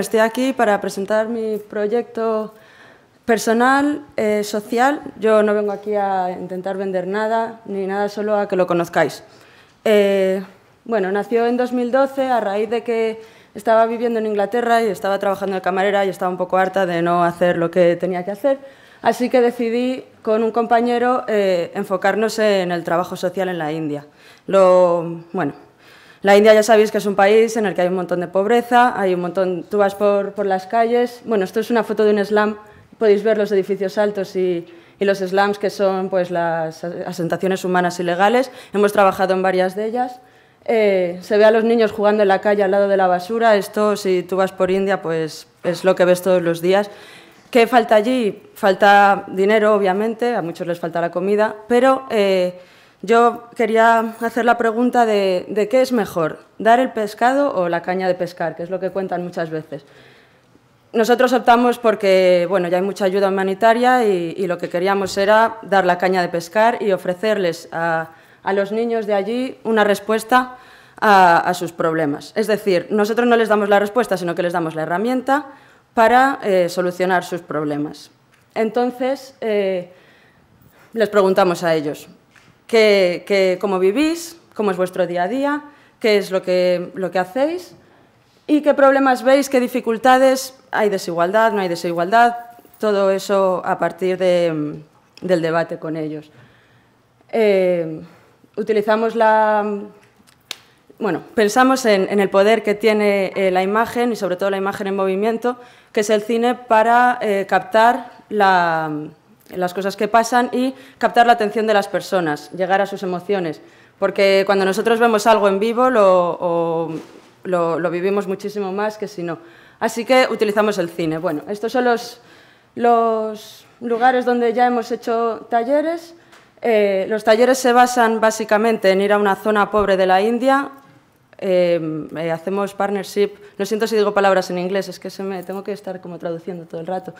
Estoy aquí para presentar mi proyecto personal, eh, social. Yo no vengo aquí a intentar vender nada, ni nada, solo a que lo conozcáis. Eh, bueno, nació en 2012 a raíz de que estaba viviendo en Inglaterra y estaba trabajando de camarera y estaba un poco harta de no hacer lo que tenía que hacer. Así que decidí con un compañero eh, enfocarnos en el trabajo social en la India. Lo, bueno, la India ya sabéis que es un país en el que hay un montón de pobreza, hay un montón, tú vas por, las calles, bueno, esto es una foto de un slam, podéis ver los edificios altos y, los slams que son pues, las asentaciones humanas ilegales, hemos trabajado en varias de ellas. Eh, se ve a los niños jugando en la calle al lado de la basura, esto si tú vas por India pues es lo que ves todos los días. ¿Qué falta allí? Falta dinero, obviamente, a muchos les falta la comida, pero eh, yo quería hacer la pregunta de, qué es mejor, dar el pescado o la caña de pescar, que es lo que cuentan muchas veces. Nosotros optamos porque bueno, ya hay mucha ayuda humanitaria y, lo que queríamos era dar la caña de pescar y ofrecerles a, los niños de allí una respuesta a, sus problemas. Es decir, nosotros no les damos la respuesta, sino que les damos la herramienta para eh, solucionar sus problemas. Entonces, eh, les preguntamos a ellos, que, cómo vivís, cómo es vuestro día a día, qué es lo que, lo que hacéis y qué problemas veis, qué dificultades, hay desigualdad, no hay desigualdad, todo eso a partir de, del debate con ellos. Eh, utilizamos la... Bueno, pensamos en, el poder que tiene eh, la imagen y sobre todo la imagen en movimiento, que es el cine para eh, captar la, las cosas que pasan y captar la atención de las personas, llegar a sus emociones. Porque cuando nosotros vemos algo en vivo lo, vivimos muchísimo más que si no. Así que utilizamos el cine. Bueno, estos son los, lugares donde ya hemos hecho talleres. Eh, los talleres se basan básicamente en ir a una zona pobre de la India. Em, eh, hacemos partnership, no siento si digo palabras en inglés, es que se me, tengo que estar como traduciendo todo el rato.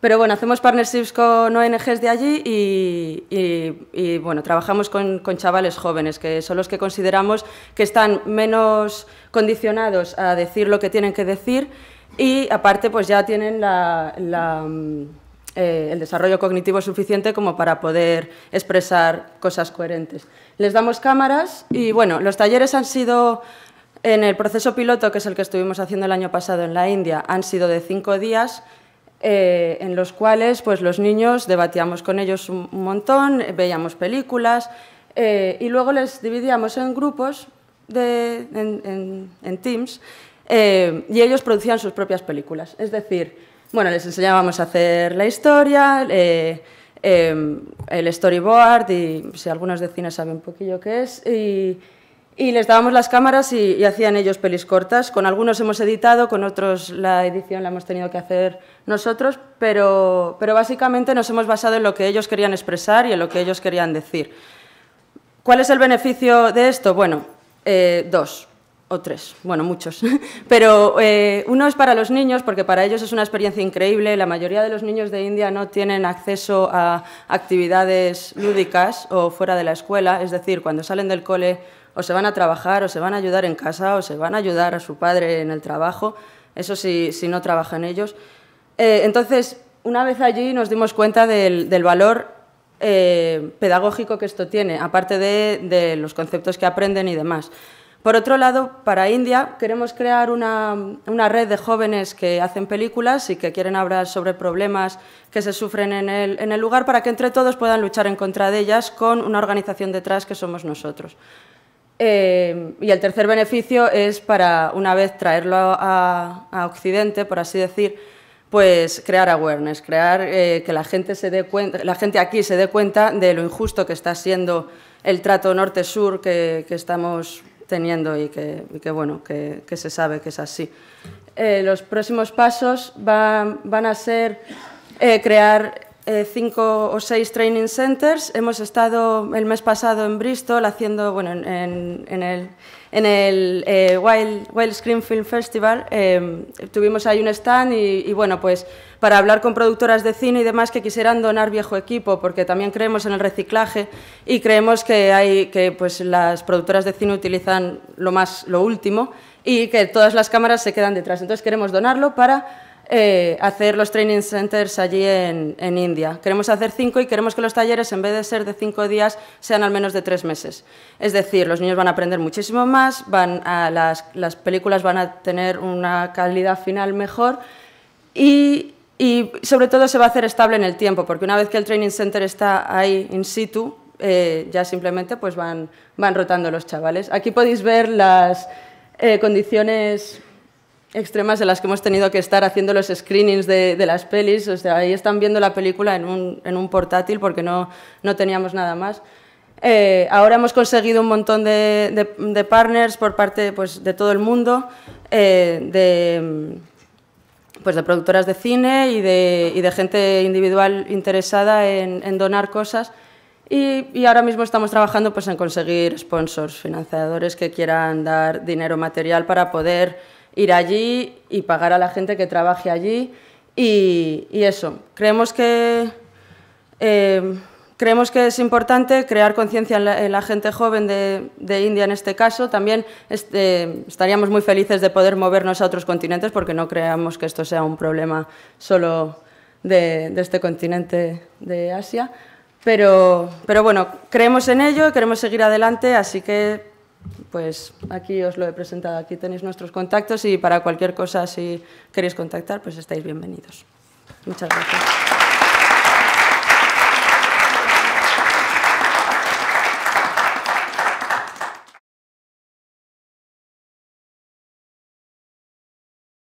Pero bueno, hacemos partnerships con ONGs de allí y, bueno, trabajamos con, chavales jóvenes, que son los que consideramos que están menos condicionados a decir lo que tienen que decir y aparte pues ya tienen mm, eh, el desarrollo cognitivo suficiente como para poder expresar cosas coherentes. Les damos cámaras y bueno, los talleres han sido en el proceso piloto, que es el que estuvimos haciendo el año pasado en la India, han sido de cinco días eh, en los cuales pues, los niños debatíamos con ellos un montón, veíamos películas eh, y luego les dividíamos en grupos, de, en, en, teams, eh, y ellos producían sus propias películas. Es decir, bueno, les enseñábamos a hacer la historia, el storyboard, y si algunos de cine saben un poquillo qué es, y, y les dábamos las cámaras y, hacían ellos pelis cortas. Con algunos hemos editado, con otros la edición la hemos tenido que hacer nosotros, pero, pero básicamente nos hemos basado en lo que ellos querían expresar y en lo que ellos querían decir. ¿Cuál es el beneficio de esto? Bueno, eh, dos o tres, bueno, muchos, pero eh, uno es para los niños, porque para ellos es una experiencia increíble. La mayoría de los niños de India no tienen acceso a actividades lúdicas o fuera de la escuela, es decir, cuando salen del cole o se van a trabajar, o se van a ayudar en casa, o se van a ayudar a su padre en el trabajo, eso sí, si no trabajan ellos. Eh, entonces, una vez allí nos dimos cuenta del, valor eh, pedagógico que esto tiene, aparte de los conceptos que aprenden y demás. Por otro lado, para India queremos crear una, red de jóvenes que hacen películas y que quieren hablar sobre problemas que se sufren en el, lugar para que entre todos puedan luchar en contra de ellas con una organización detrás que somos nosotros. Eh, y el tercer beneficio es para, una vez traerlo a, Occidente, por así decir, pues crear awareness, crear eh, que la gente, se dé cuenta, la gente aquí se dé cuenta de lo injusto que está siendo el trato norte-sur que, estamos teniendo y que, y bueno, que, se sabe que es así. Eh, los próximos pasos van, van a ser eh, crear eh, cinco o seis training centers. Hemos estado el mes pasado en Bristol haciendo, bueno, en, el, en el eh, Wild, Screen Film Festival. Em, tuvimos ahí un stand y, y, bueno, pues para hablar con productoras de cine y demás que quisieran donar viejo equipo, porque también creemos en el reciclaje y creemos que hay que pues las productoras de cine utilizan lo más lo último y que todas las cámaras se quedan detrás. Entonces queremos donarlo para eh, hacer los training centers allí en, India. Queremos hacer cinco y queremos que los talleres, en vez de ser de cinco días, sean al menos de tres meses. Es decir, los niños van a aprender muchísimo más, las, películas van a tener una calidad final mejor y, sobre todo se va a hacer estable en el tiempo, porque una vez que el training center está ahí in situ, eh, ya simplemente pues van, rotando los chavales. Aquí podéis ver las eh, condiciones extremas en las que hemos tenido que estar haciendo los screenings de, las pelis. O sea, ahí están viendo la película en un, portátil porque no, teníamos nada más. Eh, ahora hemos conseguido un montón de, partners por parte pues, de todo el mundo, eh, de, pues, de productoras de cine y de, gente individual interesada en, donar cosas. Y, y, ahora mismo estamos trabajando pues, en conseguir sponsors, financiadores que quieran dar dinero material para poder ir allí y pagar a la gente que trabaje allí. Y, eso, creemos que, eh, creemos que es importante crear conciencia en, la gente joven de, India en este caso. También este, estaríamos muy felices de poder movernos a otros continentes porque no creamos que esto sea un problema solo de, este continente de Asia. Pero, pero bueno, creemos en ello, queremos seguir adelante, así que pues aquí os lo he presentado, aquí tenéis nuestros contactos y para cualquier cosa, si queréis contactar, pues estáis bienvenidos. Muchas gracias.